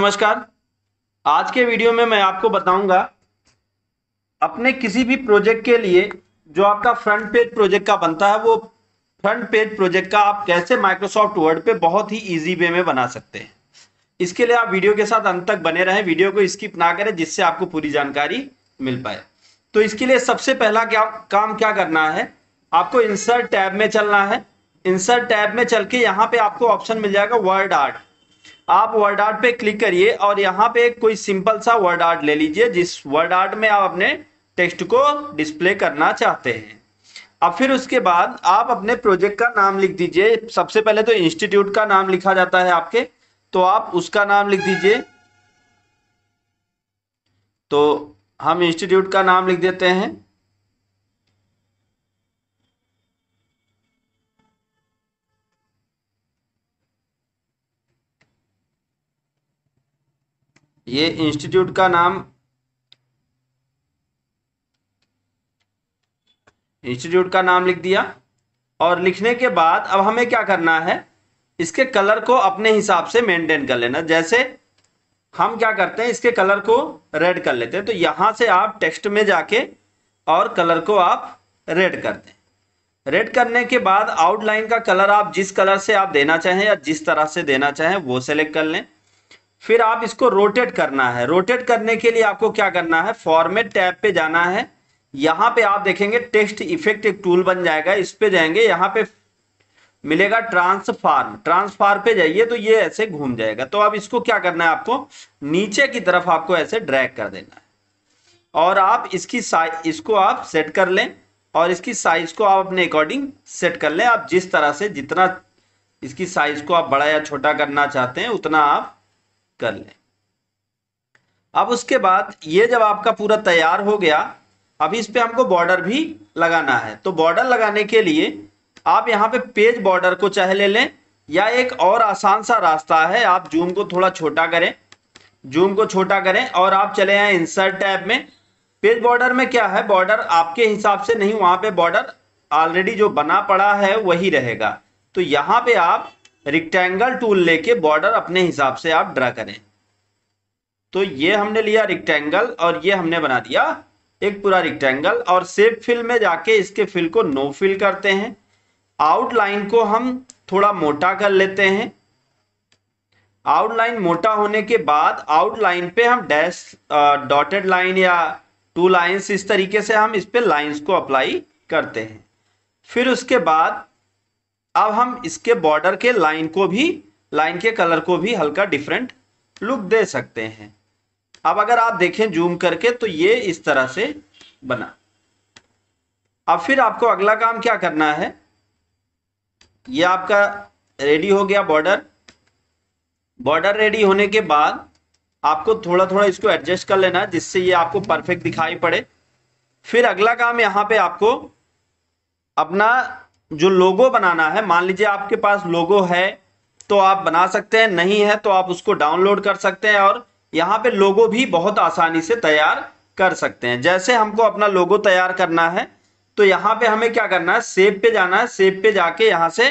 नमस्कार आज के वीडियो में मैं आपको बताऊंगा अपने किसी भी प्रोजेक्ट के लिए जो आपका फ्रंट पेज प्रोजेक्ट का बनता है वो फ्रंट पेज प्रोजेक्ट का आप कैसे माइक्रोसॉफ्ट वर्ड पे बहुत ही इजी वे में बना सकते हैं इसके लिए आप वीडियो के साथ अंत तक बने रहें वीडियो को स्किप ना करें जिससे आपको पूरी जानकारी मिल पाए तो इसके लिए सबसे पहला क्या काम क्या करना है आपको इंसर्ट टैब में चलना है इंसर्ट टैब में चल के यहाँ पे आपको ऑप्शन मिल जाएगा वर्ड आर्ट आप वर्ड आर्ट पे क्लिक करिए और यहाँ पे कोई सिंपल सा वर्ड आर्ट ले लीजिए जिस वर्ड आर्ट में आप अपने टेक्स्ट को डिस्प्ले करना चाहते हैं अब फिर उसके बाद आप अपने प्रोजेक्ट का नाम लिख दीजिए सबसे पहले तो इंस्टीट्यूट का नाम लिखा जाता है आपके तो आप उसका नाम लिख दीजिए तो हम इंस्टीट्यूट का नाम लिख देते हैं ये इंस्टीट्यूट का नाम इंस्टीट्यूट का नाम लिख दिया और लिखने के बाद अब हमें क्या करना है इसके कलर को अपने हिसाब से मेंटेन कर लेना जैसे हम क्या करते हैं इसके कलर को रेड कर लेते हैं तो यहां से आप टेक्स्ट में जाके और कलर को आप रेड कर दें रेड करने के बाद आउटलाइन का कलर आप जिस कलर से आप देना चाहें या जिस तरह से देना चाहें वो सेलेक्ट कर लें फिर आप इसको रोटेट करना है रोटेट करने के लिए आपको क्या करना है फॉर्मेट टैब पे जाना है यहां पे आप देखेंगे टेक्स्ट इफेक्ट एक टूल बन जाएगा इस पे जाएंगे यहाँ पे मिलेगा ट्रांसफार्म ट्रांसफार्म पे जाइए तो ये ऐसे घूम जाएगा तो अब इसको क्या करना है आपको नीचे की तरफ आपको ऐसे ड्रैग कर देना है और आप इसकी साइज इसको आप सेट कर लें और इसकी साइज को आप अपने अकॉर्डिंग सेट कर लें आप जिस तरह से जितना इसकी साइज को आप बड़ा या छोटा करना चाहते हैं उतना आप कर लें अब उसके बाद ये जब आपका पूरा तैयार हो गया अब इस पर हमको बॉर्डर भी लगाना है तो बॉर्डर लगाने के लिए आप यहाँ पे पेज बॉर्डर को चाहे ले लें या एक और आसान सा रास्ता है आप जूम को थोड़ा छोटा करें जूम को छोटा करें और आप चले आए इंसर्ट टैब में पेज बॉर्डर में क्या है बॉर्डर आपके हिसाब से नहीं वहां पे बॉर्डर ऑलरेडी जो बना पड़ा है वही रहेगा तो यहाँ पे आप रिक्टेंगल टूल लेके बॉर्डर अपने हिसाब से आप ड्रा करें तो ये हमने लिया रिक्टेंगल और ये हमने बना दिया एक पूरा रिक्टेंगल और सेप फिल में जाके इसके फिल को नो फिल करते हैं आउटलाइन को हम थोड़ा मोटा कर लेते हैं आउटलाइन मोटा होने के बाद आउटलाइन पे हम डैश डॉटेड लाइन या टू लाइंस इस तरीके से हम इस पर लाइंस को अप्लाई करते हैं फिर उसके बाद अब हम इसके बॉर्डर के लाइन को भी लाइन के कलर को भी हल्का डिफरेंट लुक दे सकते हैं अब अगर आप देखें जूम करके तो ये इस तरह से बना अब फिर आपको अगला काम क्या करना है ये आपका रेडी हो गया बॉर्डर बॉर्डर रेडी होने के बाद आपको थोड़ा थोड़ा इसको एडजस्ट कर लेना है जिससे ये आपको परफेक्ट दिखाई पड़े फिर अगला काम यहां पे आपको अपना जो लोगो बनाना है मान लीजिए आपके पास लोगो है तो आप बना सकते हैं नहीं है तो आप उसको डाउनलोड कर सकते हैं और यहाँ पे लोगो भी बहुत आसानी से तैयार कर सकते हैं जैसे हमको अपना लोगो तैयार करना है तो यहाँ पे हमें क्या करना है सेब पे जाना है सेब पे जाके यहाँ से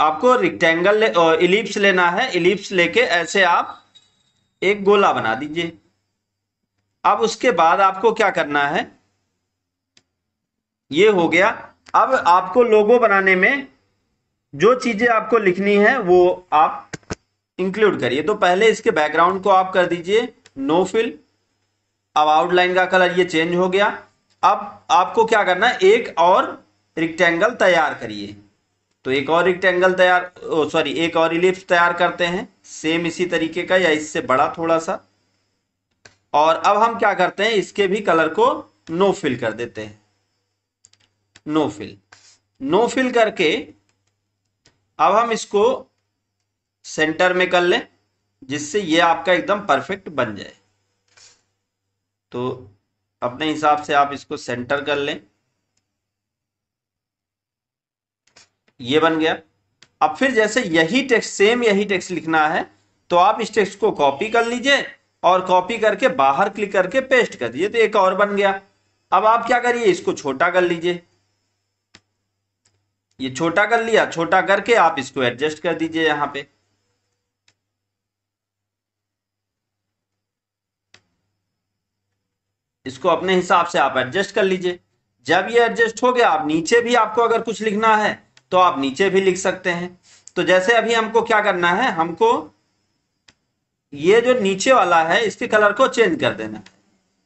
आपको रिक्टेंगल ले, इलिप्स लेना है इलिप्स लेके ऐसे आप एक गोला बना दीजिए अब उसके बाद आपको क्या करना है ये हो गया अब आपको लोगो बनाने में जो चीजें आपको लिखनी है वो आप इंक्लूड करिए तो पहले इसके बैकग्राउंड को आप कर दीजिए नो फिल अब आउटलाइन का कलर ये चेंज हो गया अब आपको क्या करना है एक और रिक्टेंगल तैयार करिए तो एक और रिक्टेंगल तैयार सॉरी एक और इलिप्स तैयार करते हैं सेम इसी तरीके का या इससे बड़ा थोड़ा सा और अब हम क्या करते हैं इसके भी कलर को नो फिल कर देते हैं नो फिल नो फिल करके अब हम इसको सेंटर में कर लें जिससे ये आपका एकदम परफेक्ट बन जाए तो अपने हिसाब से आप इसको सेंटर कर लें ये बन गया अब फिर जैसे यही टेक्स्ट सेम यही टेक्स्ट लिखना है तो आप इस टेक्स्ट को कॉपी कर लीजिए और कॉपी करके बाहर क्लिक करके पेस्ट कर दीजिए तो एक और बन गया अब आप क्या करिए इसको छोटा कर लीजिए ये छोटा कर लिया छोटा करके आप इसको एडजस्ट कर दीजिए यहां पे इसको अपने हिसाब से आप एडजस्ट कर लीजिए जब ये एडजस्ट हो गया आप नीचे भी आपको अगर कुछ लिखना है तो आप नीचे भी लिख सकते हैं तो जैसे अभी हमको क्या करना है हमको ये जो नीचे वाला है इसके कलर को चेंज कर देना है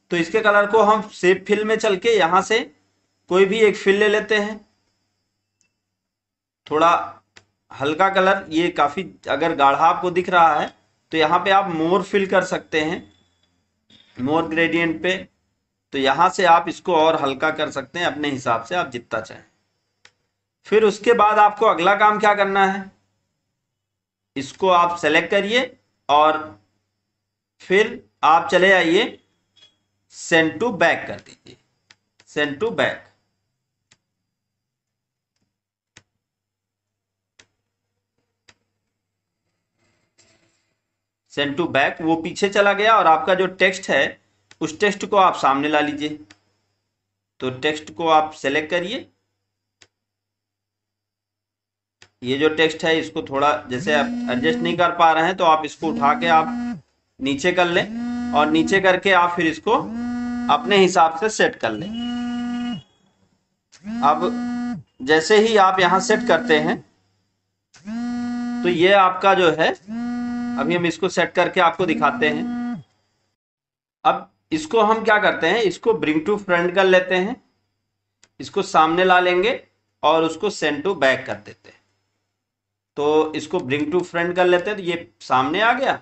तो इसके कलर को हम सेफ फिल में चल के यहां से कोई भी एक फिल ले लेते हैं थोड़ा हल्का कलर ये काफ़ी अगर गाढ़ा आपको दिख रहा है तो यहाँ पे आप मोर फिल कर सकते हैं मोर ग्रेडियंट पे तो यहां से आप इसको और हल्का कर सकते हैं अपने हिसाब से आप जितना चाहें फिर उसके बाद आपको अगला काम क्या करना है इसको आप सेलेक्ट करिए और फिर आप चले आइए सेंड टू बैक कर दीजिए send to back send to back वो पीछे चला गया और आपका जो टेक्स्ट है उस टेक्स्ट को आप सामने ला लीजिए तो टेक्स्ट को आप सेलेक्ट करिए ये जो टेक्स्ट है इसको थोड़ा जैसे आप एडजस्ट नहीं कर पा रहे हैं तो आप इसको उठा के आप नीचे कर लें और नीचे करके आप फिर इसको अपने हिसाब से सेट कर लें अब जैसे ही आप यहाँ सेट करते हैं तो ये आपका जो है अभी हम इसको सेट करके आपको दिखाते हैं अब इसको हम क्या करते हैं इसको ब्रिंग टू फ्रंट कर लेते हैं इसको सामने ला लेंगे और उसको सेंड टू बैक कर देते हैं तो इसको ब्रिंग टू फ्रंट कर लेते हैं तो ये सामने आ गया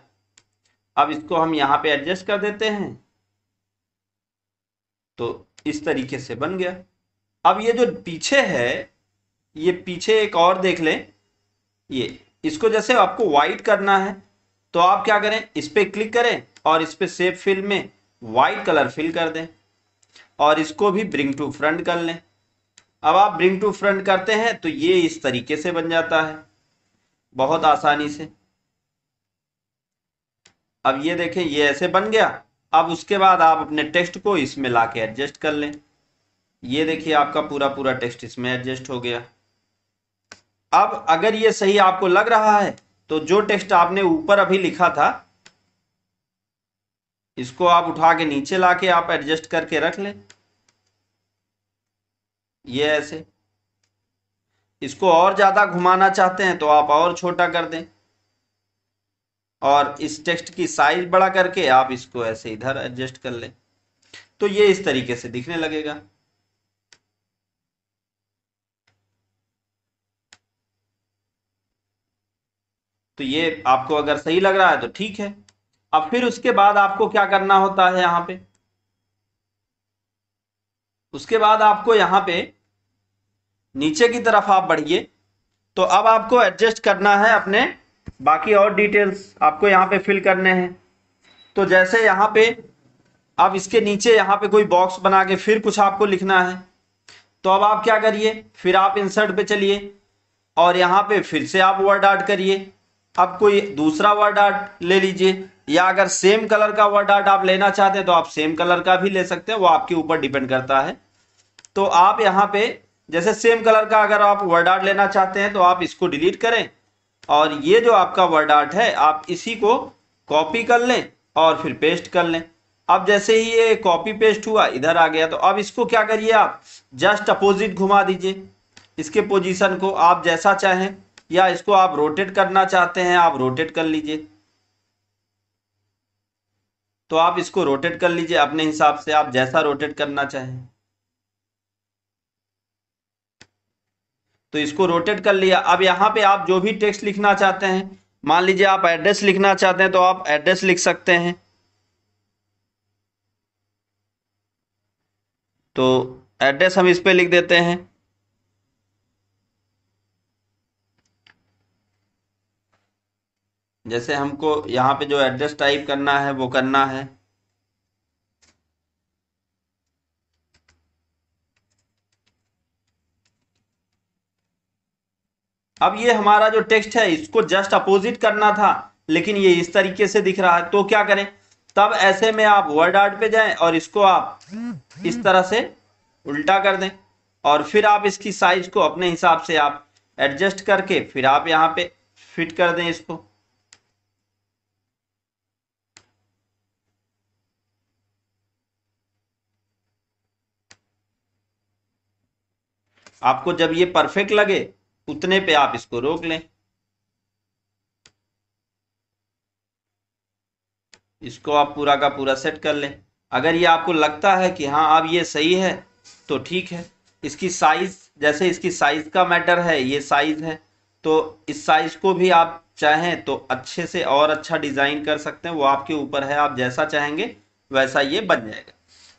अब इसको हम यहाँ पे एडजस्ट कर देते हैं तो इस तरीके से बन गया अब ये जो पीछे है ये पीछे एक और देख लें ये इसको जैसे आपको वाइट करना है तो आप क्या करें इस पर क्लिक करें और इस पर सेफ फिल में वाइट कलर फिल कर दें और इसको भी ब्रिंग टू फ्रंट कर लें अब आप ब्रिंग टू फ्रंट करते हैं तो ये इस तरीके से बन जाता है बहुत आसानी से अब ये देखें ये ऐसे बन गया अब उसके बाद आप अपने टेक्स्ट को इसमें ला के एडजस्ट कर लें ये देखिए आपका पूरा पूरा टेक्स्ट इसमें एडजस्ट हो गया अब अगर ये सही आपको लग रहा है तो जो टेक्स्ट आपने ऊपर अभी लिखा था इसको आप उठा के नीचे ला के आप एडजस्ट करके रख लें ये ऐसे इसको और ज़्यादा घुमाना चाहते हैं तो आप और छोटा कर दें और इस टेक्स्ट की साइज बड़ा करके आप इसको ऐसे इधर एडजस्ट कर लें तो ये इस तरीके से दिखने लगेगा तो ये आपको अगर सही लग रहा है तो ठीक है अब फिर उसके बाद आपको क्या करना होता है यहां पे उसके बाद आपको यहां पे नीचे की तरफ आप बढ़िए तो अब आपको एडजस्ट करना है अपने बाकी और डिटेल्स आपको यहाँ पे फिल करने हैं तो जैसे यहां पे अब इसके नीचे यहां पे कोई बॉक्स बना के फिर कुछ आपको लिखना है तो अब आप क्या करिए फिर आप इंसर्ट पे चलिए और यहां पे फिर से आप वर्ड ऐड करिए अब कोई दूसरा वर्ड आर्ट ले लीजिए या अगर सेम कलर का वर्ड आर्ट आप लेना चाहते हैं तो आप सेम कलर का भी ले सकते हैं वो आपके ऊपर डिपेंड करता है तो आप यहाँ पे जैसे सेम कलर का अगर आप वर्ड आर्ट लेना चाहते हैं तो आप इसको डिलीट करें और ये जो आपका वर्ड आर्ट है आप इसी को कॉपी कर लें और फिर पेस्ट कर लें अब जैसे ही ये कॉपी पेस्ट हुआ इधर आ गया तो अब इसको क्या करिए आप जस्ट अपोजिट घुमा दीजिए इसके पोजीशन को आप जैसा चाहें या इसको आप रोटेट करना चाहते हैं आप रोटेट कर लीजिए तो आप इसको रोटेट कर लीजिए अपने हिसाब से आप जैसा रोटेट करना चाहें तो इसको रोटेट कर लिया अब यहां पे आप जो भी टेक्स्ट लिखना चाहते हैं मान लीजिए आप एड्रेस लिखना चाहते हैं तो आप एड्रेस लिख सकते हैं तो एड्रेस हम इस पे लिख देते हैं जैसे हमको यहाँ पे जो एड्रेस टाइप करना है वो करना है अब ये हमारा जो टेक्स्ट है इसको जस्ट अपोजिट करना था लेकिन ये इस तरीके से दिख रहा है तो क्या करें तब ऐसे में आप वर्ड आर्ट पे जाएं और इसको आप इस तरह से उल्टा कर दें और फिर आप इसकी साइज को अपने हिसाब से आप एडजस्ट करके फिर आप यहाँ पे फिट कर दें इसको आपको जब ये परफेक्ट लगे उतने पे आप इसको रोक लें इसको आप पूरा का पूरा सेट कर लें अगर ये आपको लगता है कि हाँ अब ये सही है तो ठीक है इसकी साइज जैसे इसकी साइज का मैटर है ये साइज है तो इस साइज को भी आप चाहें तो अच्छे से और अच्छा डिज़ाइन कर सकते हैं वो आपके ऊपर है आप जैसा चाहेंगे वैसा ये बन जाएगा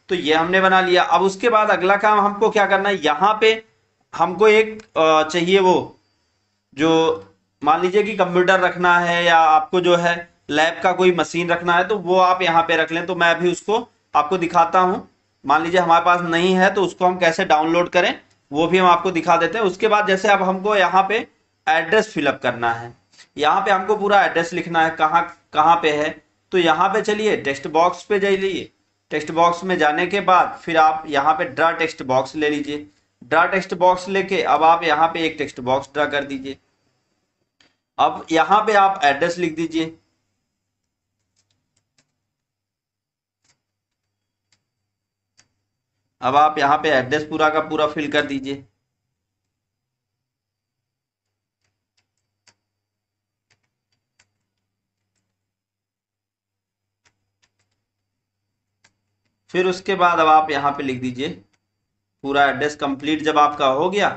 तो ये हमने बना लिया अब उसके बाद अगला काम हमको क्या करना है यहाँ पे हमको एक चाहिए वो जो मान लीजिए कि कंप्यूटर रखना है या आपको जो है लैब का कोई मशीन रखना है तो वो आप यहाँ पे रख लें तो मैं अभी उसको आपको दिखाता हूँ मान लीजिए हमारे पास नहीं है तो उसको हम कैसे डाउनलोड करें वो भी हम आपको दिखा देते हैं उसके बाद जैसे अब हमको यहाँ पे एड्रेस फिलअप करना है यहाँ पे हमको पूरा एड्रेस लिखना है कहाँ कहाँ पे है तो यहाँ पे चलिए टेक्स्ट बॉक्स पे जाइए टेक्स्ट बॉक्स में जाने के बाद फिर आप यहाँ पे ड्रा टेक्स्ट बॉक्स ले लीजिए ड्रा टेक्स्ट बॉक्स लेके अब आप यहाँ पे एक टेक्स्ट बॉक्स ड्रा कर दीजिए अब यहाँ पे आप एड्रेस लिख दीजिए अब आप यहाँ पे एड्रेस पूरा का पूरा फिल कर दीजिए फिर उसके बाद अब आप यहाँ पे लिख दीजिए पूरा एड्रेस कंप्लीट जब आपका हो गया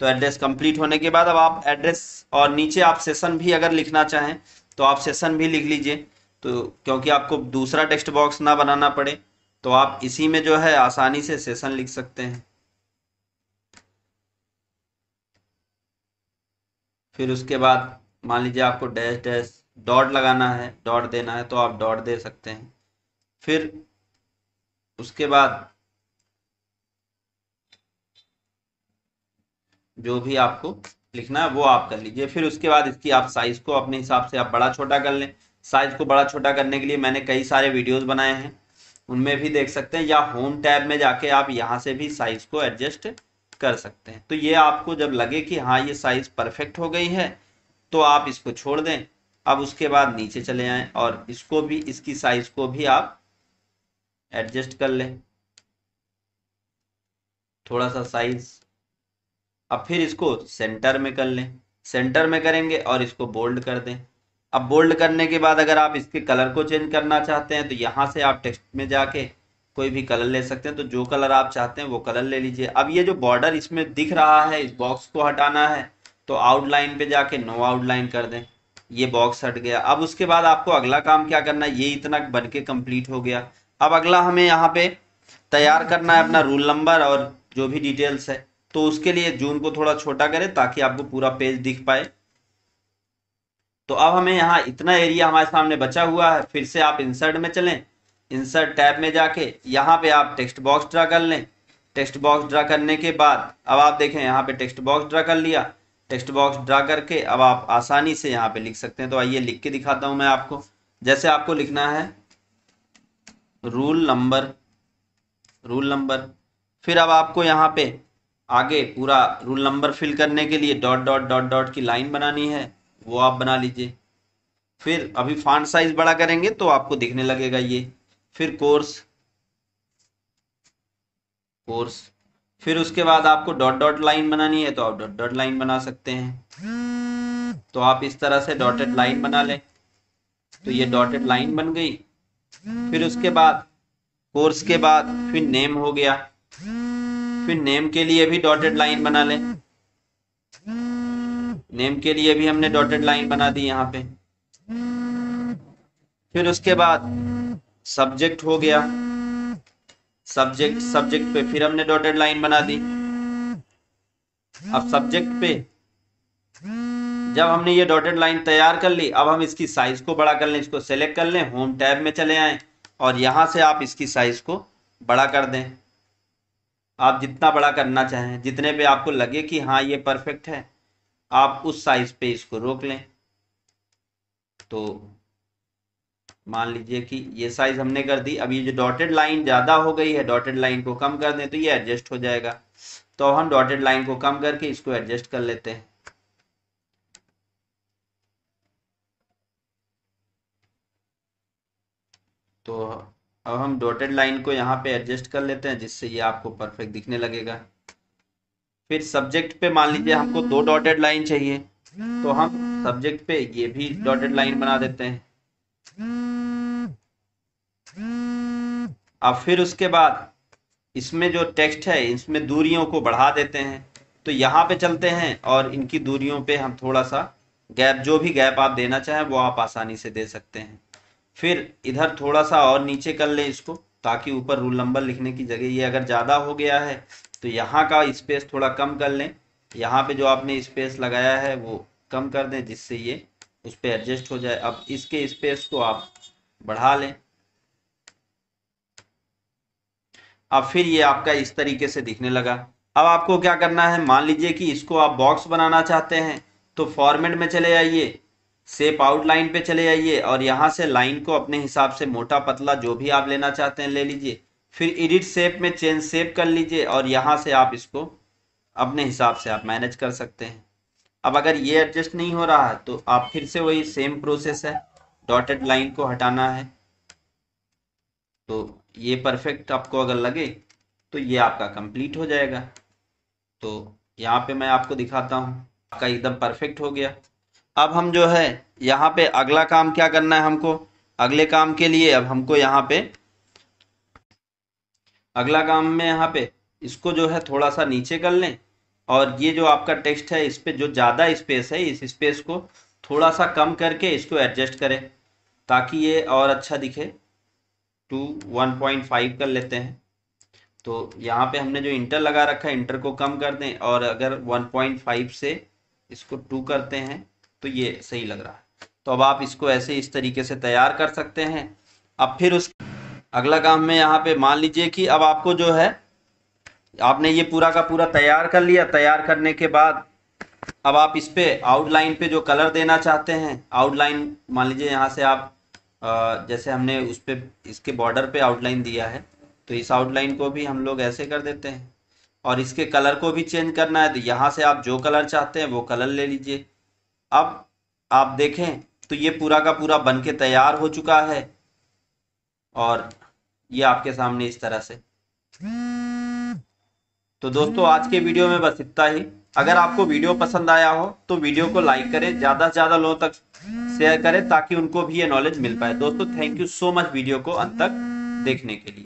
तो एड्रेस कंप्लीट होने के बाद अब आप एड्रेस और नीचे आप सेशन भी अगर लिखना चाहें तो आप सेशन भी लिख लीजिए तो क्योंकि आपको दूसरा टेक्स्ट बॉक्स ना बनाना पड़े तो आप इसी में जो है आसानी से सेशन लिख सकते हैं फिर उसके बाद मान लीजिए आपको डैश डैश डॉट लगाना है डॉट देना है तो आप डॉट दे सकते हैं फिर उसके बाद जो भी आपको लिखना है वो आप कर लीजिए फिर उसके बाद इसकी आप साइज को अपने हिसाब से आप बड़ा छोटा कर लें साइज को बड़ा छोटा करने के लिए मैंने कई सारे वीडियोस बनाए हैं उनमें भी देख सकते हैं या होम टैब में जाके आप यहाँ से भी साइज को एडजस्ट कर सकते हैं तो ये आपको जब लगे कि हाँ ये साइज परफेक्ट हो गई है तो आप इसको छोड़ दें अब उसके बाद नीचे चले आए और इसको भी इसकी साइज को भी आप एडजस्ट कर लें थोड़ा सा साइज अब फिर इसको सेंटर में कर लें सेंटर में करेंगे और इसको बोल्ड कर दें अब बोल्ड करने के बाद अगर आप इसके कलर को चेंज करना चाहते हैं तो यहाँ से आप टेक्स्ट में जाके कोई भी कलर ले सकते हैं तो जो कलर आप चाहते हैं वो कलर ले लीजिए अब ये जो बॉर्डर इसमें दिख रहा है इस बॉक्स को हटाना है तो आउटलाइन पे जाके नो आउटलाइन कर दें ये बॉक्स हट गया अब उसके बाद आपको अगला काम क्या करना है ये इतना बन के कम्प्लीट हो गया अब अगला हमें यहाँ पे तैयार करना है अपना रूल नंबर और जो भी डिटेल्स है तो उसके लिए जूम को थोड़ा छोटा करें ताकि आपको पूरा पेज दिख पाए तो अब हमें यहाँ इतना एरिया हमारे सामने बचा हुआ है फिर से आप इंसर्ट में चलें इंसर्ट टैब में जाके यहाँ पे आप टेक्स्ट बॉक्स ड्रा कर लें टेक्स्ट बॉक्स ड्रा करने के बाद अब आप देखें यहाँ पे टेक्स्ट बॉक्स ड्रा कर लिया टेक्स्ट बॉक्स ड्रा करके अब आप आसानी से यहाँ पे लिख सकते हैं तो आइए लिख के दिखाता हूँ मैं आपको जैसे आपको लिखना है रूल नंबर रूल नंबर फिर अब आपको यहाँ पे आगे पूरा रूल नंबर फिल करने के लिए डॉट डॉट डॉट डॉट की लाइन बनानी है वो आप बना लीजिए फिर अभी फॉन्ट साइज बड़ा करेंगे तो आपको दिखने लगेगा ये फिर कोर्स कोर्स फिर उसके बाद आपको डॉट डॉट लाइन बनानी है तो आप डॉट डॉट लाइन बना सकते हैं तो आप इस तरह से डॉटेड लाइन बना लें तो ये डॉटेड लाइन बन गई फिर उसके बाद कोर्स के बाद फिर नेम हो गया फिर नेम के लिए भी डॉटेड लाइन बना लें नेम के लिए भी हमने डॉटेड लाइन बना दी यहाँ पे फिर उसके बाद सब्जेक्ट हो गया सब्जेक्ट सब्जेक्ट पे फिर हमने डॉटेड लाइन बना दी अब सब्जेक्ट पे जब हमने ये डॉटेड लाइन तैयार कर ली अब हम इसकी साइज को बड़ा कर लें इसको सेलेक्ट कर लें होम टैब में चले आए और यहां से आप इसकी साइज को बड़ा कर दें आप जितना बड़ा करना चाहें जितने पे आपको लगे कि हाँ ये परफेक्ट है आप उस साइज पे इसको रोक लें तो मान लीजिए कि ये साइज हमने कर दी अब ये जो डॉटेड लाइन ज़्यादा हो गई है डॉटेड लाइन को कम कर दें तो ये एडजस्ट हो जाएगा तो हम डॉटेड लाइन को कम करके इसको एडजस्ट कर लेते हैं तो अब हम डॉटेड लाइन को यहाँ पे एडजस्ट कर लेते हैं जिससे ये आपको परफेक्ट दिखने लगेगा फिर सब्जेक्ट पे मान लीजिए हमको दो डॉटेड hmm. लाइन चाहिए तो हम सब्जेक्ट hmm. पे ये भी डॉटेड लाइन बना देते हैं अब फिर उसके बाद इसमें जो टेक्स्ट है इसमें दूरियों को बढ़ा देते हैं तो यहाँ पे चलते हैं और इनकी दूरियों पे हम थोड़ा सा गैप जो भी गैप आप देना चाहें वो आप आसानी से दे सकते हैं फिर इधर थोड़ा सा और नीचे कर ले इसको ताकि ऊपर रूल नंबर लिखने की जगह ये अगर ज़्यादा हो गया है तो यहाँ का स्पेस थोड़ा कम कर लें यहाँ पे जो आपने स्पेस लगाया है वो कम कर दें जिससे ये उस पर एडजस्ट हो जाए अब इसके स्पेस को आप बढ़ा लें अब फिर ये आपका इस तरीके से दिखने लगा अब आपको क्या करना है मान लीजिए कि इसको आप बॉक्स बनाना चाहते हैं तो फॉर्मेट में चले आइए सेप आउट लाइन पे चले जाइए और यहाँ से लाइन को अपने हिसाब से मोटा पतला जो भी आप लेना चाहते हैं ले लीजिए फिर एडिट सेप में चेंज सेप कर लीजिए और यहाँ से आप इसको अपने हिसाब से आप मैनेज कर सकते हैं अब अगर ये एडजस्ट नहीं हो रहा है तो आप फिर से वही सेम प्रोसेस है डॉटेड लाइन को हटाना है तो ये परफेक्ट आपको अगर लगे तो ये आपका कंप्लीट हो जाएगा तो यहाँ पे मैं आपको दिखाता हूँ आपका एकदम परफेक्ट हो गया अब हम जो है यहाँ पे अगला काम क्या करना है हमको अगले काम के लिए अब हमको यहाँ पे अगला काम में यहाँ पे इसको जो है थोड़ा सा नीचे कर लें और ये जो आपका टेक्स्ट है इस पर जो ज़्यादा स्पेस है इस स्पेस को थोड़ा सा कम करके इसको एडजस्ट करें ताकि ये और अच्छा दिखे टू वन पॉइंट फाइव कर लेते हैं तो यहाँ पे हमने जो इंटर लगा रखा है इंटर को कम कर दें और अगर वन पॉइंट फाइव से इसको टू करते हैं तो ये सही लग रहा है तो अब आप इसको ऐसे इस तरीके से तैयार कर सकते हैं अब फिर उस अगला काम में यहाँ पे मान लीजिए कि अब आपको जो है आपने ये पूरा का पूरा तैयार कर लिया तैयार करने के बाद अब आप इस पर आउटलाइन पे जो कलर देना चाहते हैं आउटलाइन मान लीजिए यहाँ से आप जैसे हमने उस पर इसके बॉर्डर पे आउटलाइन दिया है तो इस आउटलाइन को भी हम लोग ऐसे कर देते हैं और इसके कलर को भी चेंज करना है तो यहाँ से आप जो कलर चाहते हैं वो कलर ले लीजिए अब आप देखें तो ये पूरा का पूरा बन के तैयार हो चुका है और ये आपके सामने इस तरह से तो दोस्तों आज के वीडियो में बस इतना ही अगर आपको वीडियो पसंद आया हो तो वीडियो को लाइक करें ज्यादा से ज्यादा लोगों तक शेयर करें ताकि उनको भी ये नॉलेज मिल पाए दोस्तों thank you so much video को अंत तक देखने के लिए